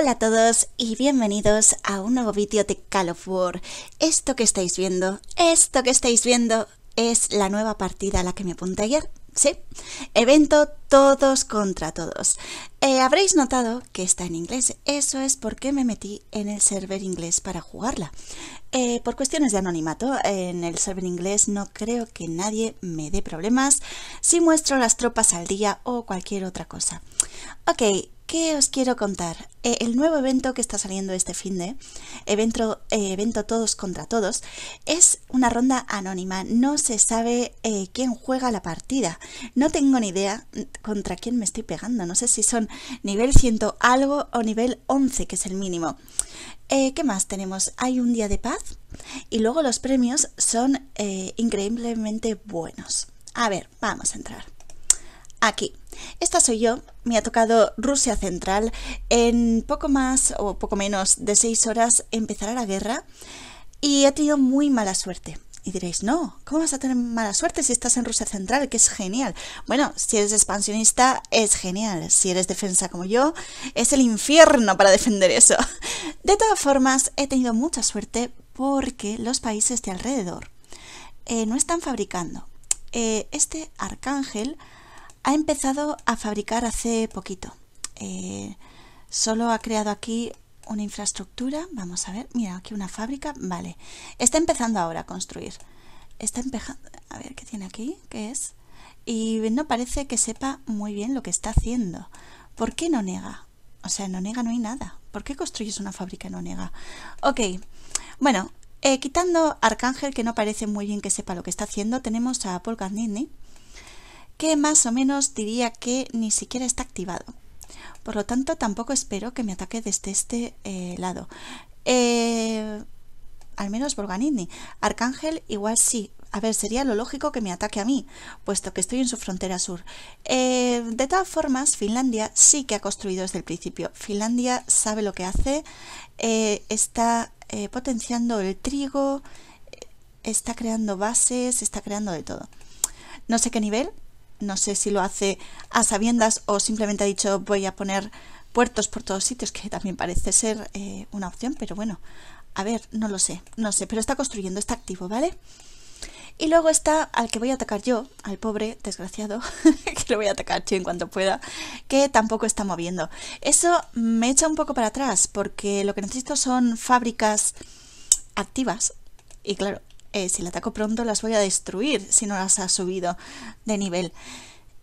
Hola a todos y bienvenidos a un nuevo vídeo de Call of War. Esto que estáis viendo, esto que estáis viendo es la nueva partida a la que me apunté ayer. Sí, evento todos contra todos. Eh, habréis notado que está en inglés, eso es porque me metí en el server inglés para jugarla. Eh, por cuestiones de anonimato, en el server inglés no creo que nadie me dé problemas si muestro las tropas al día o cualquier otra cosa. Ok, ¿qué os quiero contar? Eh, el nuevo evento que está saliendo este fin de evento, eh, evento todos contra todos, es una ronda anónima. No se sabe eh, quién juega la partida. No tengo ni idea contra quién me estoy pegando. No sé si son nivel 100 algo o nivel 11, que es el mínimo. ¿Qué más tenemos? Hay un día de paz y luego los premios son increíblemente buenos. A ver, vamos a entrar aquí. Esta soy yo, me ha tocado Rusia Central. En poco más o poco menos de seis horas empezará la guerra y he tenido muy mala suerte. Y diréis, no, ¿cómo vas a tener mala suerte si estás en Rusia Central? Que es genial. Bueno, si eres expansionista, es genial. Si eres defensa como yo, es el infierno para defender eso. De todas formas, he tenido mucha suerte porque los países de alrededor eh, no están fabricando. Eh, este arcángel ha empezado a fabricar hace poquito. Eh, solo ha creado aquí una infraestructura. Vamos a ver, mira, aquí una fábrica. Vale. Está empezando ahora a construir. Está empezando... A ver, ¿qué tiene aquí? ¿Qué es? Y no parece que sepa muy bien lo que está haciendo. ¿Por qué no nega? O sea, no nega no hay nada. ¿Por qué construyes una fábrica no nega? Ok. Bueno, eh, quitando Arcángel, que no parece muy bien que sepa lo que está haciendo, tenemos a Paul Gardini, que más o menos diría que ni siquiera está activado. Por lo tanto, tampoco espero que me ataque desde este eh, lado. Eh, al menos Borganini. Arcángel igual sí. A ver, sería lo lógico que me ataque a mí, puesto que estoy en su frontera sur. Eh, de todas formas, Finlandia sí que ha construido desde el principio. Finlandia sabe lo que hace, está potenciando el trigo, está creando bases, está creando de todo. No sé qué nivel, no sé si lo hace a sabiendas o simplemente ha dicho voy a poner puertos por todos sitios, que también parece ser eh, una opción, pero bueno, a ver, no lo sé, no sé, pero está construyendo, está activo, ¿vale? Y luego está al que voy a atacar yo, al pobre desgraciado, que lo voy a atacar yo en cuanto pueda, que tampoco está moviendo. Eso me echa un poco para atrás, porque lo que necesito son fábricas activas. Y claro, eh, si le ataco pronto las voy a destruir si no las ha subido de nivel.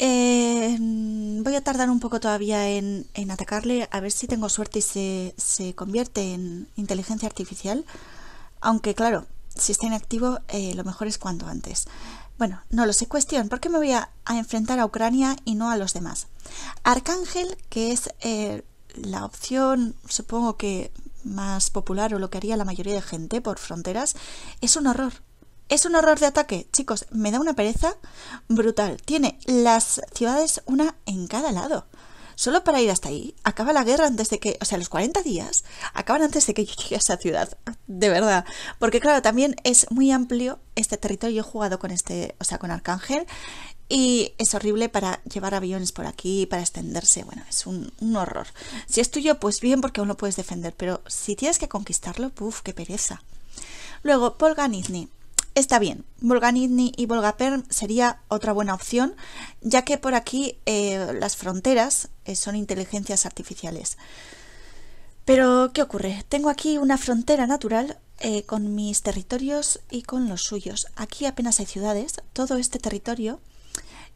Eh, voy a tardar un poco todavía en, atacarle, a ver si tengo suerte y se, convierte en inteligencia artificial. Aunque claro, si está inactivo, eh, lo mejor es cuanto antes. Bueno, no lo sé, cuestión, ¿por qué me voy a, enfrentar a Ucrania y no a los demás? Arcángel, que es la opción, supongo que más popular o lo que haría la mayoría de gente por fronteras, es un horror. Es un horror de ataque, chicos, me da una pereza brutal. Tiene las ciudades una en cada lado. Solo para ir hasta ahí, acaba la guerra antes de que, o sea, los 40 días, acaban antes de que yo llegue a esa ciudad, de verdad. Porque claro, también es muy amplio este territorio, he jugado con este, o sea, con Arcángel, y es horrible para llevar aviones por aquí, para extenderse, bueno, es un, horror. Si es tuyo, pues bien, porque aún lo puedes defender, pero si tienes que conquistarlo, ¡puf! qué pereza. Luego, Volga Está bien, Volga y Volga Perm sería otra buena opción, ya que por aquí eh, las fronteras eh, son inteligencias artificiales. Pero, ¿qué ocurre? Tengo aquí una frontera natural eh, con mis territorios y con los suyos. Aquí apenas hay ciudades, todo este territorio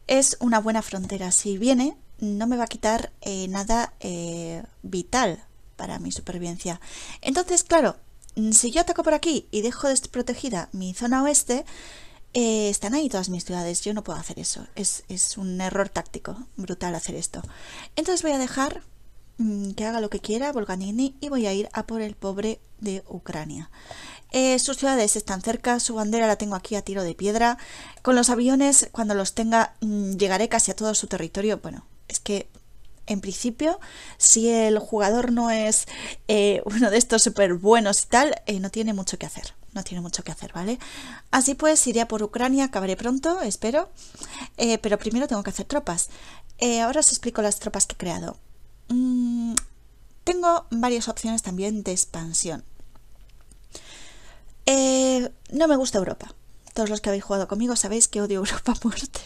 es una buena frontera. Si viene, no me va a quitar eh, nada eh, vital para mi supervivencia. Entonces, claro, mm, si yo ataco por aquí y dejo desprotegida mi zona oeste, eh, están ahí todas mis ciudades. Yo no puedo hacer eso. Es, un error táctico brutal hacer esto. Entonces voy a dejar mm, que haga lo que quiera Volganini y voy a ir a por el pobre de Ucrania. Eh, sus ciudades están cerca, su bandera la tengo aquí a tiro de piedra. Con los aviones, cuando los tenga, mm, llegaré casi a todo su territorio. Bueno, es que en principio, si el jugador no es eh, uno de estos súper buenos y tal, eh, no tiene mucho que hacer. No tiene mucho que hacer, ¿vale? Así pues, iré por Ucrania, acabaré pronto, espero. pero primero tengo que hacer tropas. ahora os explico las tropas que he creado. Mm, tengo varias opciones también de expansión. Eh, no me gusta Europa. Todos los que habéis jugado conmigo sabéis que odio Europa muerte.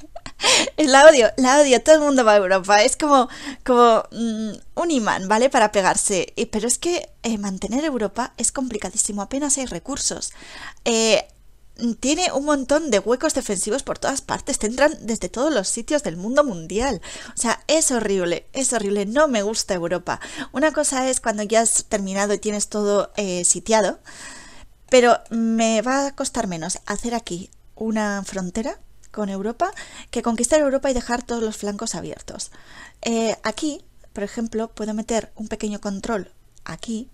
la odio, la odio. Todo el mundo va a Europa. Es como, como mm, un imán, ¿vale? Para pegarse. Eh, pero es que eh, mantener Europa es complicadísimo. Apenas hay recursos. tiene un montón de huecos defensivos por todas partes, te entran desde todos los sitios del mundo mundial. O sea, es horrible, es horrible, no me gusta Europa. Una cosa es cuando ya has terminado y tienes todo sitiado, pero me va a costar menos hacer aquí una frontera con Europa que conquistar Europa y dejar todos los flancos abiertos. Eh, aquí, por ejemplo, puedo meter un pequeño control aquí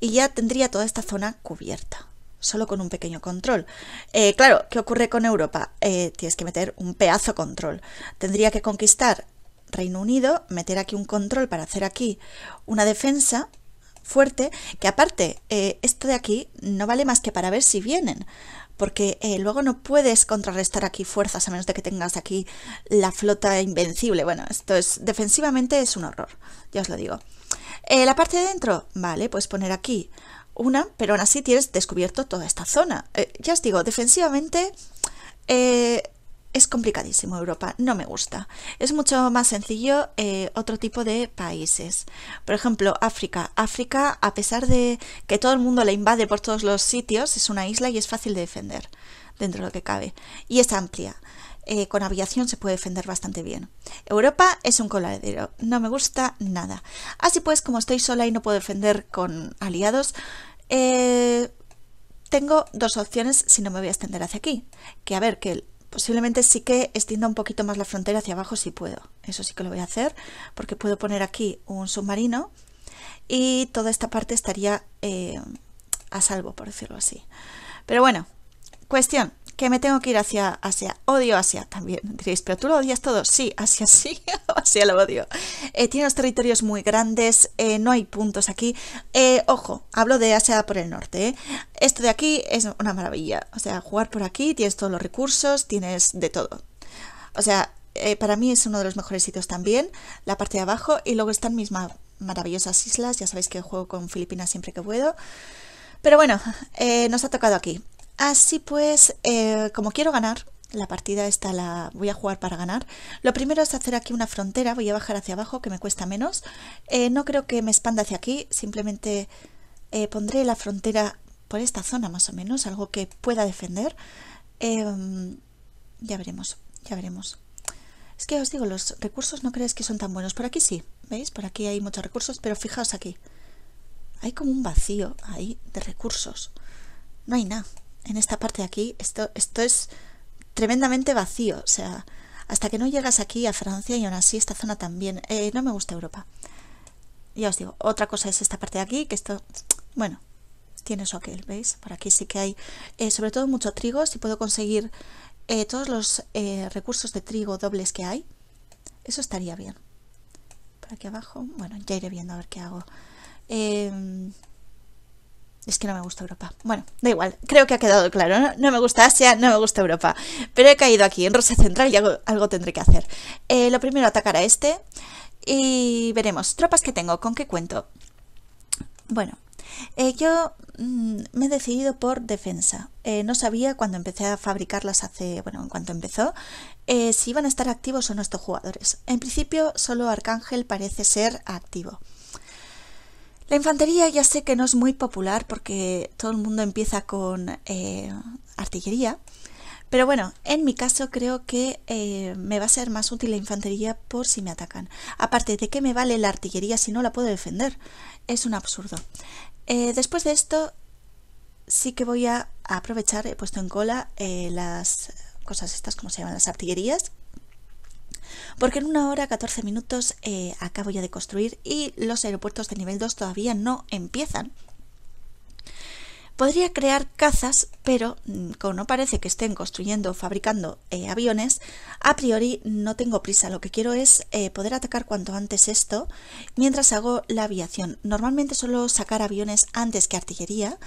y ya tendría toda esta zona cubierta, solo con un pequeño control. Eh, claro, ¿qué ocurre con Europa? Eh, tienes que meter un pedazo control. Tendría que conquistar Reino Unido, meter aquí un control para hacer aquí una defensa fuerte, que aparte, eh, esto de aquí no vale más que para ver si vienen, porque eh, luego no puedes contrarrestar aquí fuerzas a menos de que tengas aquí la flota invencible. Bueno, esto es defensivamente es un horror, ya os lo digo. Eh, la parte de dentro, vale, puedes poner aquí una, pero aún así tienes descubierto toda esta zona. ya os digo, defensivamente es complicadísimo Europa, no me gusta. Es mucho más sencillo eh, otro tipo de países. Por ejemplo, África. África, a pesar de que todo el mundo la invade por todos los sitios, es una isla y es fácil de defender dentro de lo que cabe. Y es amplia. Eh, con aviación se puede defender bastante bien. Europa es un coladero, no me gusta nada. Así pues, como estoy sola y no puedo defender con aliados, eh, tengo dos opciones si no me voy a extender hacia aquí. Que a ver, que posiblemente sí que extienda un poquito más la frontera hacia abajo si puedo. Eso sí que lo voy a hacer porque puedo poner aquí un submarino y toda esta parte estaría eh, a salvo, por decirlo así. Pero bueno, Cuestión, que me tengo que ir hacia Asia. Odio Asia también. Diréis, pero tú lo odias todo. Sí, Asia sí, Asia lo odio. Eh, tiene unos territorios muy grandes, eh, no hay puntos aquí. Eh, ojo, hablo de Asia por el norte. Esto de aquí es una maravilla. O sea, jugar por aquí, tienes todos los recursos, tienes de todo. O sea, para mí es uno de los mejores sitios también, la parte de abajo, y luego están mis maravillosas islas. Ya sabéis que juego con Filipinas siempre que puedo. Pero bueno, nos ha tocado aquí. Así ah, pues, eh, como quiero ganar, la partida esta la voy a jugar para ganar. Lo primero es hacer aquí una frontera, voy a bajar hacia abajo que me cuesta menos. Eh, no creo que me expanda hacia aquí, simplemente eh, pondré la frontera por esta zona más o menos, algo que pueda defender. Em, ya veremos, ya veremos. Es que os digo, los recursos no creéis que son tan buenos. Por aquí sí, ¿veis? Por aquí hay muchos recursos, pero fijaos aquí. Hay como un vacío ahí de recursos. No hay nada en esta parte de aquí, esto, esto es tremendamente vacío. O sea, hasta que no llegas aquí a Francia y aún así esta zona también. Eh, no me gusta Europa. Ya os digo, otra cosa es esta parte de aquí, que esto, bueno, tiene eso aquel, ¿veis? Por aquí sí que hay, eh, sobre todo mucho trigo, si puedo conseguir eh, todos los recursos de trigo dobles que hay, eso estaría bien. Por aquí abajo, bueno, ya iré viendo a ver qué hago. Em, es que no me gusta Europa. Bueno, da igual, creo que ha quedado claro. No, me gusta Asia, no me gusta Europa. Pero he caído aquí, en Rosa Central, y algo, tendré que hacer. Eh, lo primero, atacar a este. Y veremos. Tropas que tengo, ¿con qué cuento? Bueno, eh, yo mm, me he decidido por defensa. Eh, no sabía cuando empecé a fabricarlas hace, bueno, en cuanto empezó, si iban a estar activos o no estos jugadores. En principio, solo Arcángel parece ser activo. La infantería ya sé que no es muy popular porque todo el mundo empieza con eh, artillería, pero bueno, en mi caso creo que eh, me va a ser más útil la infantería por si me atacan. Aparte, ¿de qué me vale la artillería si no la puedo defender? Es un absurdo. Eh, después de esto, sí que voy a aprovechar, he puesto en cola las cosas estas, como se llaman, las artillerías, porque en una hora 14 minutos eh, acabo ya de construir y los aeropuertos de nivel 2 todavía no empiezan. Podría crear cazas, pero mm, como no parece que estén construyendo o fabricando eh, aviones, a priori no tengo prisa. Lo que quiero es eh, poder atacar cuanto antes esto mientras hago la aviación. Normalmente suelo sacar aviones antes que artillería.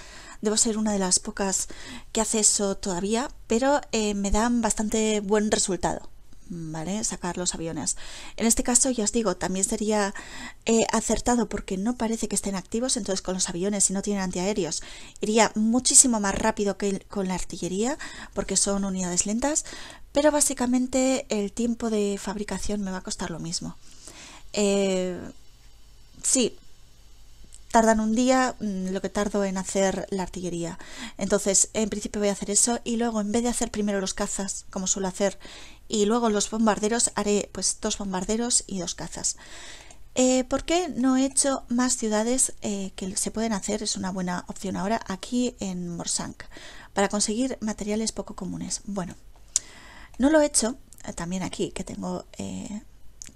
Debo ser una de las pocas que hace eso todavía, pero me dan bastante buen resultado. ¿vale? Sacar los aviones. En este caso, ya os digo, también sería eh, acertado porque no parece que estén activos, entonces con los aviones, si no tienen antiaéreos, iría muchísimo más rápido que con la artillería porque son unidades lentas, pero básicamente el tiempo de fabricación me va a costar lo mismo. Eh, sí, tardan un día mm, lo que tardo en hacer la artillería. Entonces, en principio voy a hacer eso y luego, en vez de hacer primero los cazas, como suelo hacer, y luego los bombarderos, haré pues dos bombarderos y dos cazas. Eh, ¿Por qué no he hecho más ciudades eh, que se pueden hacer? Es una buena opción ahora aquí en Morsank para conseguir materiales poco comunes. Bueno, no lo he hecho eh, también aquí, que tengo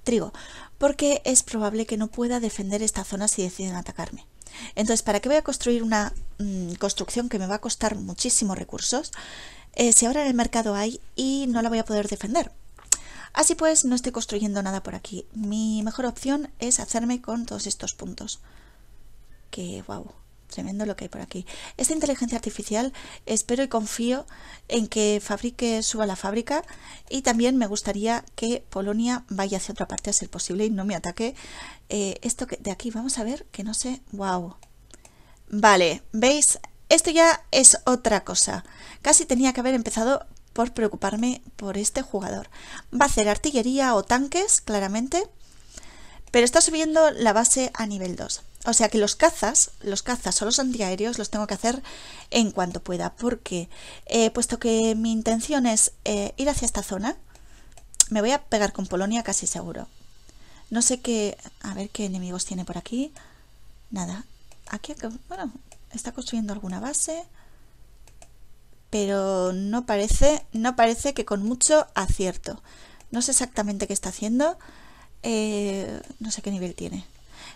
trigo, porque es probable que no pueda defender esta zona si deciden atacarme. Entonces, ¿para qué voy a construir una mm, construcción que me va a costar muchísimos recursos eh, si ahora en el mercado hay y no la voy a poder defender? Así pues, no estoy construyendo nada por aquí. Mi mejor opción es hacerme con todos estos puntos. Que guau. Tremendo lo que hay por aquí. Esta inteligencia artificial espero y confío en que fabrique, suba la fábrica y también me gustaría que Polonia vaya hacia otra parte a ser posible y no me ataque. Eh, esto que de aquí, vamos a ver, que no sé, wow. Vale, ¿veis? Esto ya es otra cosa. Casi tenía que haber empezado por preocuparme por este jugador. Va a hacer artillería o tanques, claramente pero está subiendo la base a nivel 2. O sea que los cazas, los cazas son los antiaéreos los tengo que hacer en cuanto pueda, porque eh, puesto que mi intención es eh, ir hacia esta zona, me voy a pegar con Polonia casi seguro. No sé qué... A ver qué enemigos tiene por aquí. Nada. Aquí, bueno, está construyendo alguna base. Pero no parece, no parece que con mucho acierto. No sé exactamente qué está haciendo, eh, no sé qué nivel tiene.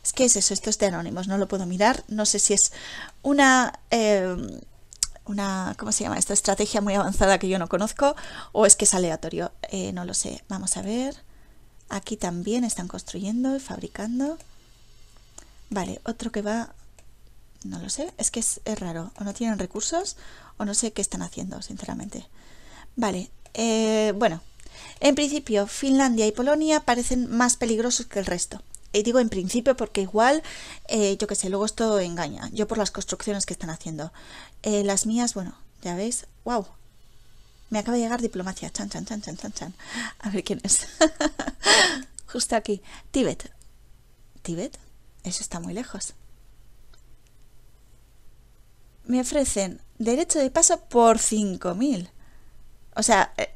Es que es eso, esto es de anónimos, no lo puedo mirar. No sé si es una... Eh, una, ¿cómo se llama? Esta estrategia muy avanzada que yo no conozco o es que es aleatorio, eh, no lo sé. Vamos a ver. Aquí también están construyendo y fabricando. Vale, otro que va, no lo sé, es que es, raro. O no tienen recursos o no sé qué están haciendo, sinceramente. Vale, bueno, en principio, Finlandia y Polonia parecen más peligrosos que el resto. Y digo en principio porque igual, eh, yo qué sé, luego esto engaña. Yo por las construcciones que están haciendo. Eh, las mías, bueno, ya veis. ¡Wow! Me acaba de llegar diplomacia. Chan, chan, chan, chan, chan, chan. A ver quién es. Justo aquí. Tíbet. ¿Tíbet? Eso está muy lejos. Me ofrecen derecho de paso por 5.000. O sea, eh,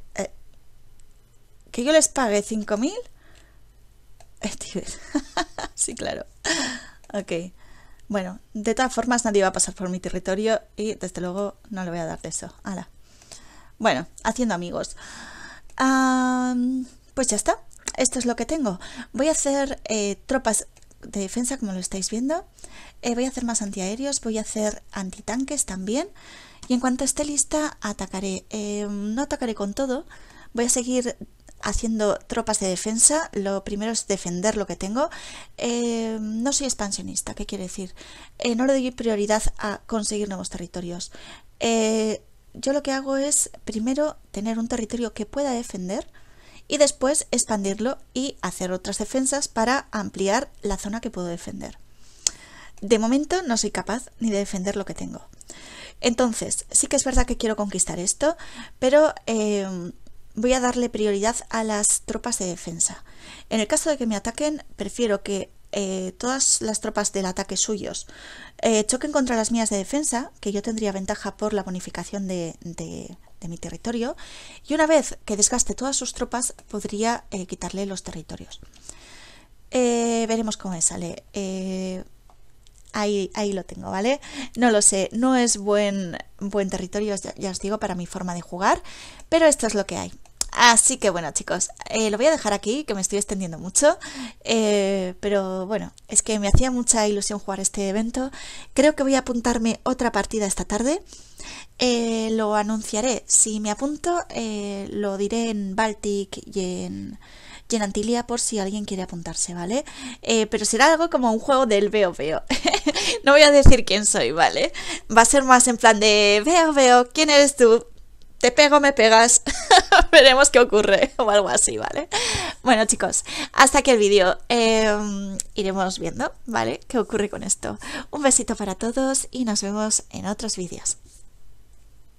que yo les pague 5.000 sí, claro. Ok. Bueno, de todas formas nadie va a pasar por mi territorio y desde luego no le voy a dar de eso. Ala. Bueno, haciendo amigos. pues ya está. Esto es lo que tengo. Voy a hacer eh, tropas de defensa, como lo estáis viendo. Eh, voy a hacer más antiaéreos, voy a hacer antitanques también. Y en cuanto esté lista, atacaré. Em, no atacaré con todo. Voy a seguir haciendo tropas de defensa. Lo primero es defender lo que tengo. Eh, no soy expansionista, ¿qué quiere decir? Eh, no le doy prioridad a conseguir nuevos territorios. Eh, yo lo que hago es primero tener un territorio que pueda defender y después expandirlo y hacer otras defensas para ampliar la zona que puedo defender. De momento no soy capaz ni de defender lo que tengo. Entonces, sí que es verdad que quiero conquistar esto, pero voy a darle prioridad a las tropas de defensa. En el caso de que me ataquen, prefiero que eh, todas las tropas del ataque suyos eh, choquen contra las mías de defensa, que yo tendría ventaja por la bonificación de, mi territorio, y una vez que desgaste todas sus tropas, podría eh, quitarle los territorios. veremos cómo me sale. Ahí, lo tengo, ¿vale? No lo sé, no es buen, buen territorio, ya os digo, para mi forma de jugar, pero esto es lo que hay. Así que bueno chicos, eh, lo voy a dejar aquí, que me estoy extendiendo mucho, eh, pero bueno, es que me hacía mucha ilusión jugar este evento. Creo que voy a apuntarme otra partida esta tarde. Eh, lo anunciaré, si me apunto lo diré en Baltic y en, en, Antilia por si alguien quiere apuntarse, ¿vale? pero será algo como un juego del veo veo. no voy a decir quién soy, ¿vale? Va a ser más en plan de veo veo, ¿quién eres tú? Te pego, me pegas. veremos qué ocurre o algo así, ¿vale? Bueno, chicos, hasta aquí el vídeo. Em, iremos viendo, ¿vale? ¿Qué ocurre con esto? Un besito para todos y nos vemos en otros vídeos.